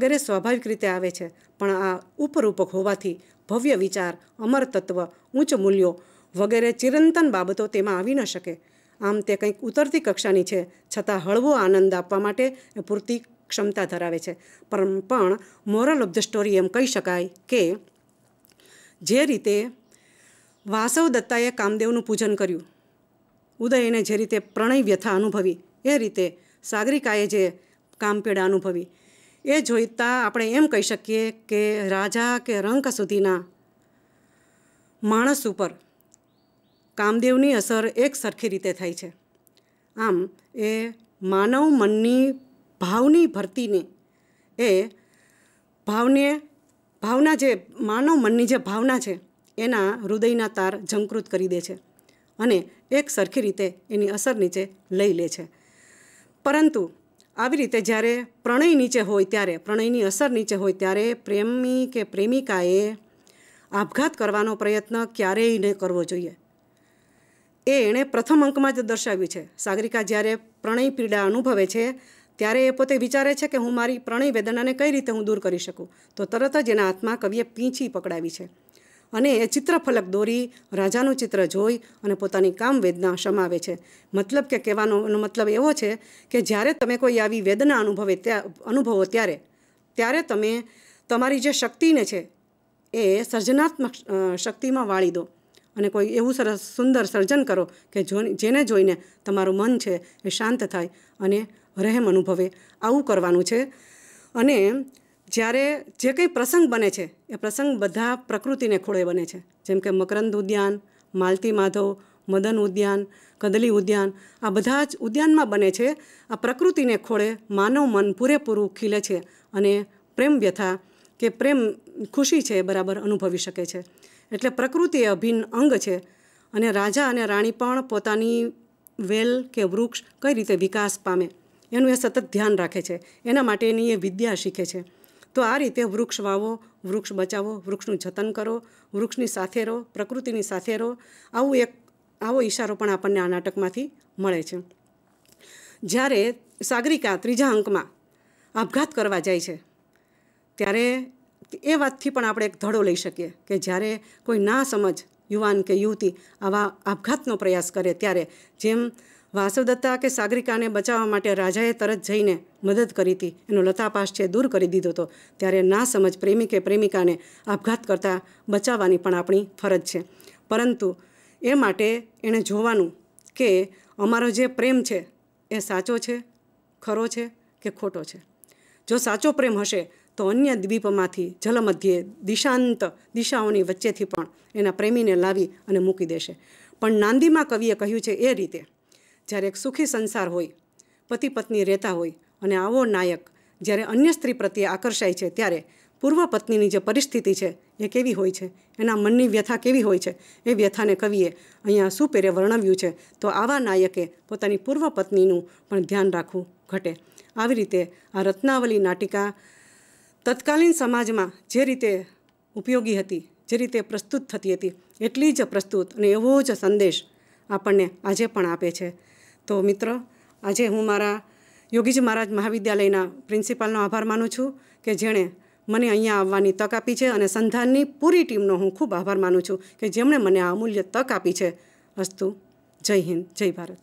વગેરે સ્વાભાવિક રીતે આવે છે પણ આ ઉપરૂપક હોવાથી ભવ્ય વિચાર અમર તત્વ ઉચ્ચ મૂલ્યો વગેરે ચિરંતન બાબતો તેમાં આવી ન શકે આમ તે કંઈક ઉતરતી કક્ષાની છે છતાં હળવો આનંદ આપવા માટે પૂરતી ક્ષમતા ધરાવે છે પણ મોરલ ઓફ ધ સ્ટોરી એમ કહી શકાય કે જે રીતે વાસવ દત્તાએ કામદેવનું પૂજન કર્યું ઉદયને જે રીતે પ્રણય વ્યથા અનુભવી એ રીતે સાગરિકાએ જે કામપેડા અનુભવી એ જોઈતા આપણે એમ કહી શકીએ કે રાજા કે રંક સુધીના માણસ ઉપર કામદેવની અસર એક સરખી રીતે થાય છે આમ એ માનવ મનની ભાવની ભરતીને એ ભાવને ભાવના જે માનવ મનની જે ભાવના છે એના હૃદયના તાર જંકૃત કરી દે છે અને એક સરખી રીતે એની અસર નીચે લઈ લે છે પરંતુ આવી રીતે જ્યારે પ્રણય નીચે હોય ત્યારે પ્રણયની અસર નીચે હોય ત્યારે પ્રેમી કે પ્રેમિકાએ આપઘાત કરવાનો પ્રયત્ન ક્યારેય ન કરવો જોઈએ એ એણે પ્રથમ અંકમાં જ દર્શાવ્યું છે સાગરિકા જ્યારે પ્રણય પીડા અનુભવે છે ત્યારે એ પોતે વિચારે છે કે હું મારી પ્રણય વેદનાને કઈ રીતે હું દૂર કરી શકું તો તરત જ એના હાથમાં કવિએ પીંછી પકડાવી છે અને એ ચિત્રફલક દોરી રાજાનું ચિત્ર જોઈ અને પોતાની કામ વેદના સમાવે છે મતલબ કે કહેવાનો મતલબ એવો છે કે જ્યારે તમે કોઈ આવી વેદના અનુભવે ત્યાં અનુભવો ત્યારે ત્યારે તમે તમારી જે શક્તિને છે એ સર્જનાત્મક શક્તિમાં વાળી દો અને કોઈ એવું સરસ સુંદર સર્જન કરો કે જેને જોઈને તમારું મન છે એ શાંત થાય અને રહેમ અનુભવે આવું કરવાનું છે અને જ્યારે જે કંઈ પ્રસંગ બને છે એ પ્રસંગ બધા પ્રકૃતિને ખોળે બને છે જેમ કે મકરંદ ઉદ્યાન માલતી માધવ મદન ઉદ્યાન કદલી ઉદ્યાન આ બધા જ ઉદ્યાનમાં બને છે આ પ્રકૃતિને ખોળે માનવ મન પૂરેપૂરું ખીલે છે અને પ્રેમ વ્યથા કે પ્રેમ ખુશી છે બરાબર અનુભવી શકે છે એટલે પ્રકૃતિ એ અભિન્ન અંગ છે અને રાજા અને રાણી પણ પોતાની વેલ કે વૃક્ષ કઈ રીતે વિકાસ પામે એનું એ સતત ધ્યાન રાખે છે એના માટેની એ વિદ્યા શીખે છે તો આ રીતે વૃક્ષ વાવો વૃક્ષ બચાવો વૃક્ષનું જતન કરો વૃક્ષની સાથે રહો પ્રકૃતિની સાથે રહો આવું એક આવો ઈશારો પણ આપણને આ નાટકમાંથી મળે છે જ્યારે સાગરિકા ત્રીજા અંકમાં આપઘાત કરવા જાય છે ત્યારે એ વાતથી પણ આપણે એક ધડો લઈ શકીએ કે જ્યારે કોઈ ના સમજ યુવાન કે યુવતી આવા આપઘાતનો પ્રયાસ કરે ત્યારે જેમ વાસુદત્તા કે સાગરિકાને બચાવવા માટે રાજાએ તરત જઈને મદદ કરી હતી એનો લતાપાસ છે દૂર કરી દીધો હતો ત્યારે ના સમજ પ્રેમી કે પ્રેમિકાને આપઘાત કરતાં બચાવવાની પણ આપણી ફરજ છે પરંતુ એ માટે એણે જોવાનું કે અમારો જે પ્રેમ છે એ સાચો છે ખરો છે કે ખોટો છે જો સાચો પ્રેમ હશે તો અન્ય દ્વીપમાંથી જલમધ્યે દિશાંત દિશાઓની વચ્ચેથી પણ એના પ્રેમીને લાવી અને મૂકી દેશે પણ નાંદીમાં કવિએ કહ્યું છે એ રીતે જ્યારે એક સુખી સંસાર હોય પતિ પત્ની રહેતા હોય અને આવો નાયક જ્યારે અન્ય સ્ત્રી પ્રત્યે આકર્ષાય છે ત્યારે પૂર્વ પત્નીની જે પરિસ્થિતિ છે એ કેવી હોય છે એના મનની વ્યથા કેવી હોય છે એ વ્યથાને કવિએ અહીંયા સુપેરે વર્ણવ્યું છે તો આવા નાયકે પોતાની પૂર્વ પત્નીનું પણ ધ્યાન રાખવું ઘટે આવી રીતે આ રત્નાવલી નાટિકા તત્કાલીન સમાજમાં જે રીતે ઉપયોગી હતી જે રીતે પ્રસ્તુત થતી હતી એટલી જ પ્રસ્તુત અને એવો જ સંદેશ આપણને આજે પણ આપે છે તો મિત્ર આજે હું મારા યોગીજી મહારાજ મહાવિદ્યાલયના પ્રિન્સિપાલનો આભાર માનું છું કે જેણે મને અહીંયા આવવાની તક આપી છે અને સંધાનની પૂરી ટીમનો હું ખૂબ આભાર માનું છું કે જેમણે મને આ અમૂલ્ય તક આપી છે અસ્તુ જય હિન્દ જય ભારત